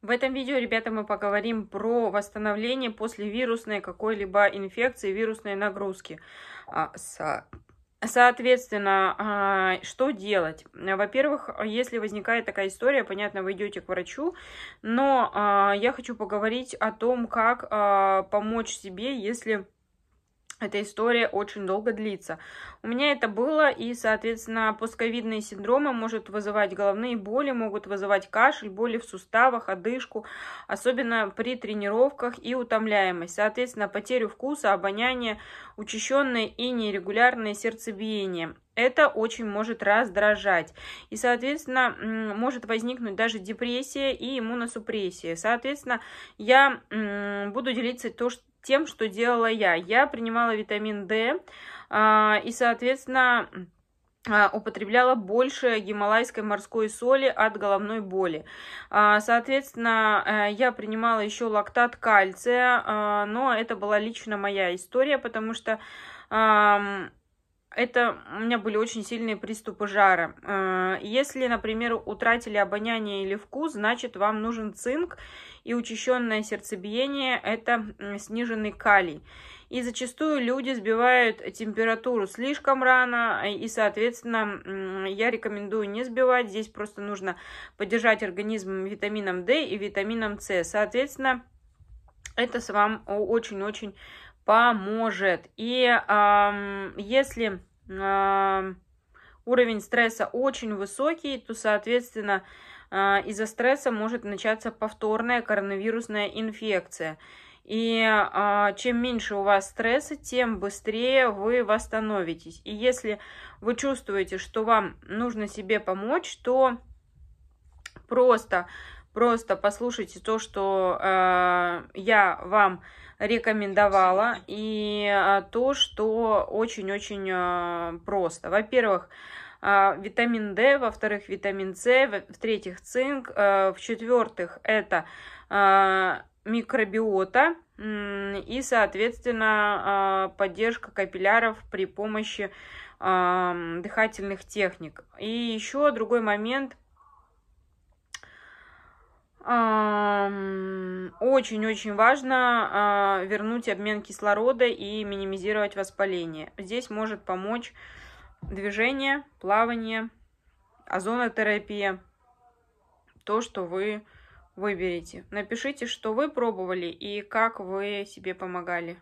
В этом видео, ребята, мы поговорим про восстановление после вирусной какой-либо инфекции, вирусной нагрузки. А, соответственно, а, что делать? Во-первых, если возникает такая история, понятно, вы идете к врачу, но а, я хочу поговорить о том, как помочь себе, если эта история очень долго длится. У меня это было, и, соответственно, пусковидные синдромы могут вызывать головные боли, могут вызывать кашель, боли в суставах, одышку, особенно при тренировках и утомляемость. Соответственно, потерю вкуса, обоняния, учащенное и нерегулярное сердцебиение это очень может раздражать. И, соответственно, может возникнуть даже депрессия и иммуносупрессия. Соответственно, я буду делиться то, что тем, что делала я. Я принимала витамин D а, и, соответственно, а, употребляла больше гималайской морской соли от головной боли. А, соответственно, э, я принимала еще лактат кальция, но это была лично моя история, потому что это у меня были очень сильные приступы жара. Э, если, например, утратили обоняние или вкус, значит, вам нужен цинк и учащенное сердцебиение – это сниженный калий. И зачастую люди сбивают температуру слишком рано, э, и, соответственно, я рекомендую не сбивать. Здесь просто нужно поддержать организм витамином D и витамином С. Соответственно, это с вам очень-очень поможет. И э, если э, уровень стресса очень высокий, то, соответственно, э, из-за стресса может начаться повторная коронавирусная инфекция. И э, чем меньше у вас стресса, тем быстрее вы восстановитесь. И если вы чувствуете, что вам нужно себе помочь, то просто Просто послушайте то, что э, я вам рекомендовала, и э, то, что очень-очень э, просто. Во-первых, э, витамин D, во-вторых, витамин С, в-третьих, цинк, э, в-четвертых, это э, микробиота и, соответственно, э, поддержка капилляров при помощи эм, дыхательных техник. И еще другой момент – Очень-очень важно а, вернуть обмен кислорода и минимизировать воспаление. Здесь может помочь движение, плавание, озонотерапия, то, что вы выберете. Напишите, что вы пробовали и как вы себе помогали.